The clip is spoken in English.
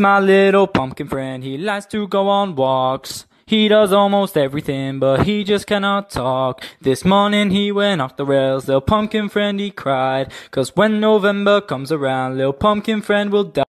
my little pumpkin friend. He likes to go on walks. He does almost everything, but he just cannot talk. This morning he went off the rails, little pumpkin friend he cried. Cause when November comes around, little pumpkin friend will die.